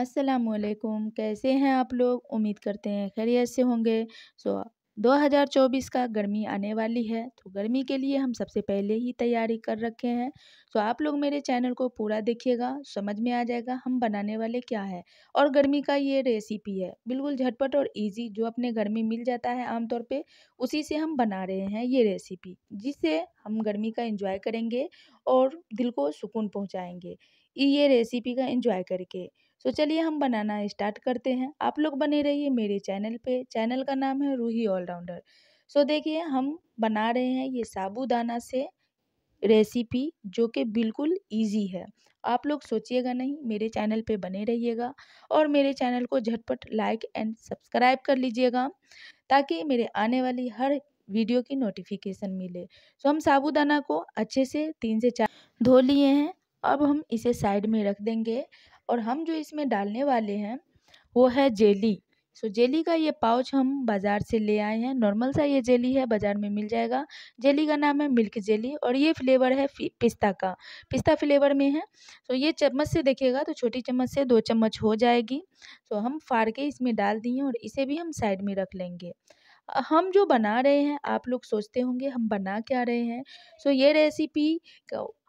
असलकुम कैसे हैं आप लोग उम्मीद करते हैं खैरियत से होंगे सो हज़ार 2024 का गर्मी आने वाली है तो गर्मी के लिए हम सबसे पहले ही तैयारी कर रखे हैं सो आप लोग मेरे चैनल को पूरा देखिएगा समझ में आ जाएगा हम बनाने वाले क्या है और गर्मी का ये रेसिपी है बिल्कुल झटपट और इजी जो अपने घर में मिल जाता है आमतौर पे उसी से हम बना रहे हैं ये रेसिपी जिससे हम गर्मी का इंजॉय करेंगे और दिल को सुकून पहुँचाएँगे ये रेसिपी का इंजॉय करके तो चलिए हम बनाना स्टार्ट करते हैं आप लोग बने रहिए मेरे चैनल पे चैनल का नाम है रूही ऑलराउंडर सो देखिए हम बना रहे हैं ये साबूदाना से रेसिपी जो कि बिल्कुल इजी है आप लोग सोचिएगा नहीं मेरे चैनल पे बने रहिएगा और मेरे चैनल को झटपट लाइक एंड सब्सक्राइब कर लीजिएगा ताकि मेरे आने वाली हर वीडियो की नोटिफिकेशन मिले सो हम साबूदाना को अच्छे से तीन से चार धो लिए हैं अब हम इसे साइड में रख देंगे और हम जो इसमें डालने वाले हैं वो है जेली सो जेली का ये पाउच हम बाज़ार से ले आए हैं नॉर्मल सा ये जेली है बाज़ार में मिल जाएगा जेली का नाम है मिल्क जेली और ये फ्लेवर है पिस्ता का पिस्ता फ्लेवर में है सो ये चम्मच से देखिएगा तो छोटी चम्मच से दो चम्मच हो जाएगी सो हम फाड़ के इसमें डाल दिए और इसे भी हम साइड में रख लेंगे हम जो बना रहे हैं आप लोग सोचते होंगे हम बना क्या रहे हैं सो ये रेसिपी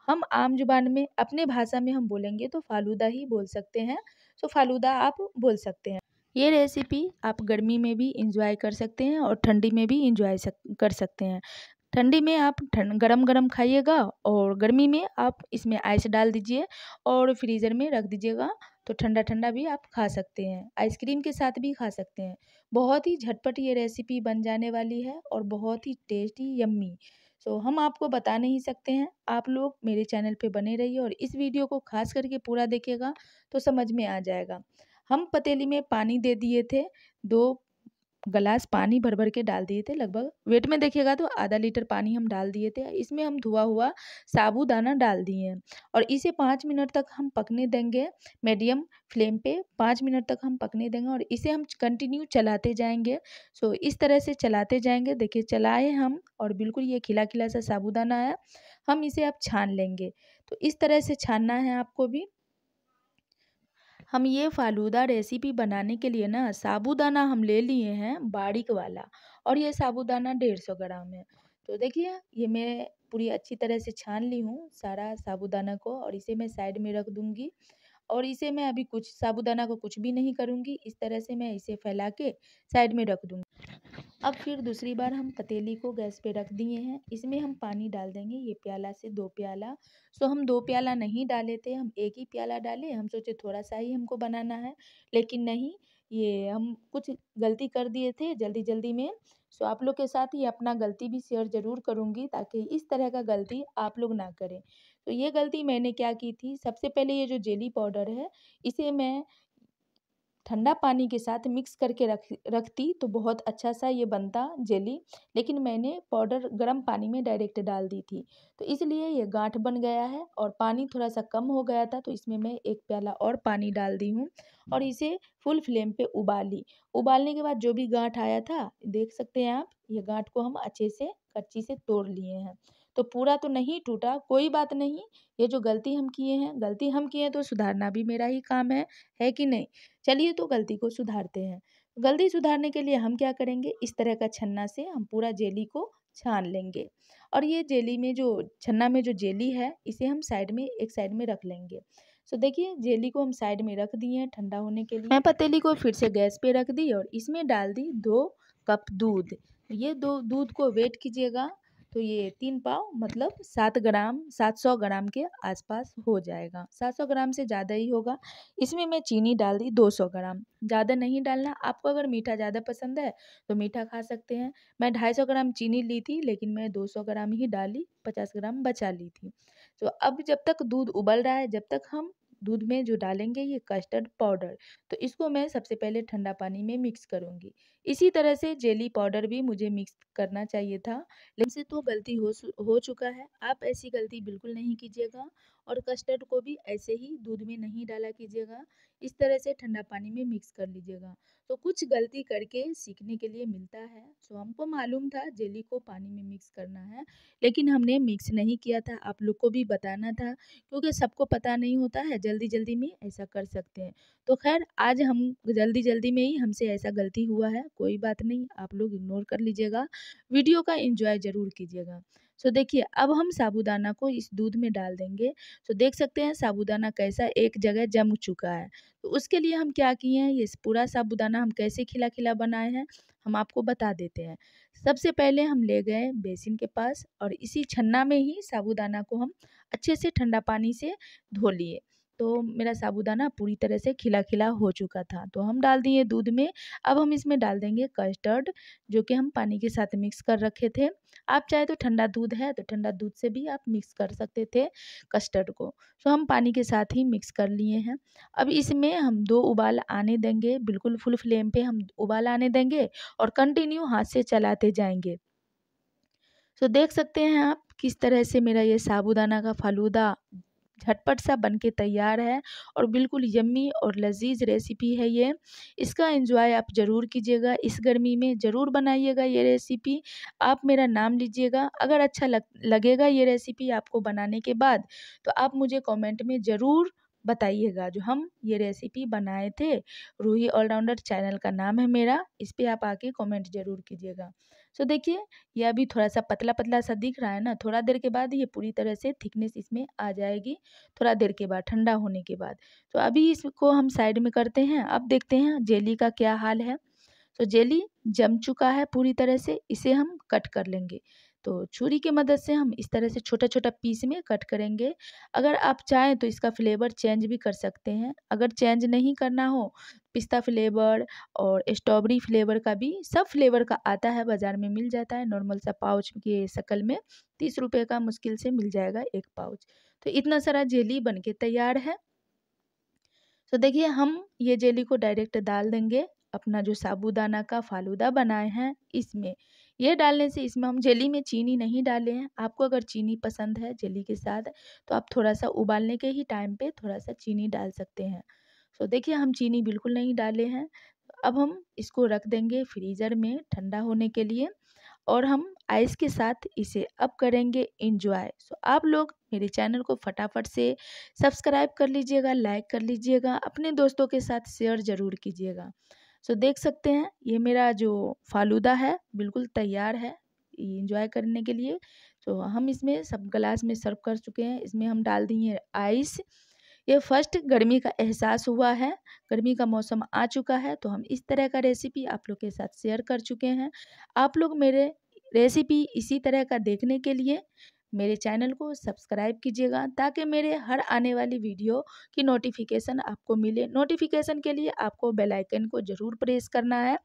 हम आम जुबान में अपने भाषा में हम बोलेंगे तो फालूदा ही बोल सकते हैं सो फालूदा आप बोल सकते हैं ये रेसिपी आप गर्मी में भी इंजॉय कर सकते हैं और ठंडी में भी इंजॉय सक, कर सकते हैं ठंडी में आप ठंड गरम गरम खाइएगा और गर्मी में आप इसमें आइस डाल दीजिए और फ्रीज़र में रख दीजिएगा तो ठंडा ठंडा भी आप खा सकते हैं आइसक्रीम के साथ भी खा सकते हैं बहुत ही झटपट ये रेसिपी बन जाने वाली है और बहुत ही टेस्टी यम्मी तो हम आपको बता नहीं सकते हैं आप लोग मेरे चैनल पे बने रहिए और इस वीडियो को खास करके पूरा देखिएगा तो समझ में आ जाएगा हम पतीली में पानी दे दिए थे दो गलास पानी भर भर के डाल दिए थे लगभग वेट में देखिएगा तो आधा लीटर पानी हम डाल दिए थे इसमें हम धुआ हुआ साबूदाना डाल दिए हैं और इसे पाँच मिनट तक हम पकने देंगे मीडियम फ्लेम पे पाँच मिनट तक हम पकने देंगे और इसे हम कंटिन्यू चलाते जाएंगे सो इस तरह से चलाते जाएंगे देखिए चलाए हम और बिल्कुल ये खिला खिला सा साबूदाना है हम इसे अब छान लेंगे तो इस तरह से छानना है आपको भी हम ये फालूदा रेसिपी बनाने के लिए ना साबूदाना हम ले लिए हैं बारीक वाला और ये साबूदाना डेढ़ सौ ग्राम है तो देखिए ये मैं पूरी अच्छी तरह से छान ली हूँ सारा साबूदाना को और इसे मैं साइड में रख दूँगी और इसे मैं अभी कुछ साबुदाना को कुछ भी नहीं करूँगी इस तरह से मैं इसे फैला के साइड में रख दूँगी अब फिर दूसरी बार हम पतीली को गैस पे रख दिए हैं इसमें हम पानी डाल देंगे ये प्याला से दो प्याला सो हम दो प्याला नहीं डाले थे हम एक ही प्याला डाले हम सोचे थोड़ा सा ही हमको बनाना है लेकिन नहीं ये हम कुछ गलती कर दिए थे जल्दी जल्दी में सो आप लोग के साथ ही अपना गलती भी शेयर ज़रूर करूँगी ताकि इस तरह का गलती आप लोग ना करें तो ये गलती मैंने क्या की थी सबसे पहले ये जो जेली पाउडर है इसे मैं ठंडा पानी के साथ मिक्स करके रख रखती तो बहुत अच्छा सा ये बनता जेली लेकिन मैंने पाउडर गर्म पानी में डायरेक्ट डाल दी थी तो इसलिए ये गांठ बन गया है और पानी थोड़ा सा कम हो गया था तो इसमें मैं एक प्याला और पानी डाल दी हूँ और इसे फुल फ्लेम पे उबाली उबालने के बाद जो भी गांठ आया था देख सकते हैं आप ये गांठ को हम अच्छे से कच्ची से तोड़ लिए हैं तो पूरा तो नहीं टूटा कोई बात नहीं ये जो गलती हम किए हैं गलती हम किए हैं तो सुधारना भी मेरा ही काम है है कि नहीं चलिए तो गलती को सुधारते हैं गलती सुधारने के लिए हम क्या करेंगे इस तरह का छन्ना से हम पूरा जेली को छान लेंगे और ये जेली में जो छन्ना में जो जेली है इसे हम साइड में एक साइड में रख लेंगे सो देखिए जेली को हम साइड में रख दिए हैं ठंडा होने के लिए मैं पतीली को फिर से गैस पे रख दी और इसमें डाल दी दो कप दूध ये दो दूध को वेट कीजिएगा तो ये तीन पाव मतलब सात ग्राम सात सौ ग्राम के आसपास हो जाएगा सात सौ ग्राम से ज़्यादा ही होगा इसमें मैं चीनी डाल दी दो सौ ग्राम ज़्यादा नहीं डालना आपको अगर मीठा ज़्यादा पसंद है तो मीठा खा सकते हैं मैं ढाई सौ ग्राम चीनी ली थी लेकिन मैं दो सौ ग्राम ही डाली पचास ग्राम बचा ली थी तो अब जब तक दूध उबल रहा है जब तक हम दूध में जो डालेंगे ये कस्टर्ड पाउडर तो इसको मैं सबसे पहले ठंडा पानी में मिक्स करूँगी इसी तरह से जेली पाउडर भी मुझे मिक्स करना चाहिए था लेकिन से तो गलती हो हो चुका है आप ऐसी गलती बिल्कुल नहीं कीजिएगा और कस्टर्ड को भी ऐसे ही दूध में नहीं डाला कीजिएगा इस तरह से ठंडा पानी में मिक्स कर लीजिएगा तो कुछ गलती करके सीखने के लिए मिलता है सो हमको मालूम था जेली को पानी में मिक्स करना है लेकिन हमने मिक्स नहीं किया था आप लोग को भी बताना था क्योंकि सबको पता नहीं होता है जल्दी जल्दी में ऐसा कर सकते हैं तो खैर आज हम जल्दी जल्दी में ही हमसे ऐसा गलती हुआ है कोई बात नहीं आप लोग इग्नोर कर लीजिएगा वीडियो का इंजॉय ज़रूर कीजिएगा सो देखिए अब हम साबूदाना को इस दूध में डाल देंगे सो देख सकते हैं साबूदाना कैसा एक जगह जम चुका है तो उसके लिए हम क्या किए हैं ये पूरा साबूदाना हम कैसे खिला खिला बनाए हैं हम आपको बता देते हैं सबसे पहले हम ले गए बेसिन के पास और इसी छन्ना में ही साबूदाना को हम अच्छे से ठंडा पानी से धो लिए तो मेरा साबूदाना पूरी तरह से खिला खिला हो चुका था तो हम डाल दिए दूध में अब हम इसमें डाल देंगे कस्टर्ड जो कि हम पानी के साथ मिक्स कर रखे थे आप चाहे तो ठंडा दूध है तो ठंडा दूध से भी आप मिक्स कर सकते थे कस्टर्ड को तो हम पानी के साथ ही मिक्स कर लिए हैं अब इसमें हम दो उबाल आने देंगे बिल्कुल फुल फ्लेम पर हम उबाल आने देंगे और कंटिन्यू हाथ से चलाते जाएँगे तो देख सकते हैं आप किस तरह से मेरा ये साबूदाना का फालूदा झटपट सा बन के तैयार है और बिल्कुल यम्मी और लजीज रेसिपी है ये इसका एंजॉय आप ज़रूर कीजिएगा इस गर्मी में ज़रूर बनाइएगा ये रेसिपी आप मेरा नाम लीजिएगा अगर अच्छा लग, लगेगा ये रेसिपी आपको बनाने के बाद तो आप मुझे कमेंट में ज़रूर बताइएगा जो हम ये रेसिपी बनाए थे रूही ऑलराउंडर चैनल का नाम है मेरा इस पर आप आके कॉमेंट ज़रूर कीजिएगा सो देखिए यह अभी थोड़ा सा पतला पतला सा दिख रहा है ना थोड़ा देर के बाद ये पूरी तरह से थिकनेस इसमें आ जाएगी थोड़ा देर के बाद ठंडा होने के बाद तो अभी इसको हम साइड में करते हैं अब देखते हैं जेली का क्या हाल है तो जेली जम चुका है पूरी तरह से इसे हम कट कर लेंगे तो छुरी के मदद से हम इस तरह से छोटा छोटा पीस में कट करेंगे अगर आप चाहें तो इसका फ्लेवर चेंज भी कर सकते हैं अगर चेंज नहीं करना हो पिस्ता फ्लेवर और स्ट्रॉबेरी फ्लेवर का भी सब फ्लेवर का आता है बाज़ार में मिल जाता है नॉर्मल सा पाउच के शक्ल में तीस रुपये का मुश्किल से मिल जाएगा एक पाउच तो इतना सारा जेली बन के तैयार है तो देखिए हम ये जेली को डायरेक्ट डाल देंगे अपना जो साबूदाना का फालूदा बनाए हैं इसमें ये डालने से इसमें हम जेली में चीनी नहीं डाले हैं आपको अगर चीनी पसंद है जेली के साथ तो आप थोड़ा सा उबालने के ही टाइम पे थोड़ा सा चीनी डाल सकते हैं तो देखिए हम चीनी बिल्कुल नहीं डाले हैं अब हम इसको रख देंगे फ्रीज़र में ठंडा होने के लिए और हम आइस के साथ इसे अब करेंगे इंजॉय सो आप लोग मेरे चैनल को फटाफट से सब्सक्राइब कर लीजिएगा लाइक कर लीजिएगा अपने दोस्तों के साथ शेयर ज़रूर कीजिएगा सो देख सकते हैं ये मेरा जो फालूदा है बिल्कुल तैयार है इंजॉय करने के लिए तो हम इसमें सब ग्लास में सर्व कर चुके हैं इसमें हम डाल दिए आइस ये फर्स्ट गर्मी का एहसास हुआ है गर्मी का मौसम आ चुका है तो हम इस तरह का रेसिपी आप लोग के साथ शेयर कर चुके हैं आप लोग मेरे रेसिपी इसी तरह का देखने के लिए मेरे चैनल को सब्सक्राइब कीजिएगा ताकि मेरे हर आने वाली वीडियो की नोटिफिकेशन आपको मिले नोटिफिकेशन के लिए आपको बेल आइकन को ज़रूर प्रेस करना है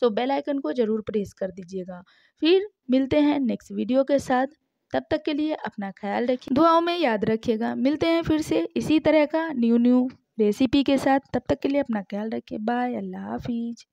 सो बेल आइकन को ज़रूर प्रेस कर दीजिएगा फिर मिलते हैं नेक्स्ट वीडियो के साथ तब तक के लिए अपना ख्याल रखिए दुआओं में याद रखिएगा मिलते हैं फिर से इसी तरह का न्यू न्यू रेसिपी के साथ तब तक के लिए अपना ख्याल रखिए बाय अल्लाह हाफिज़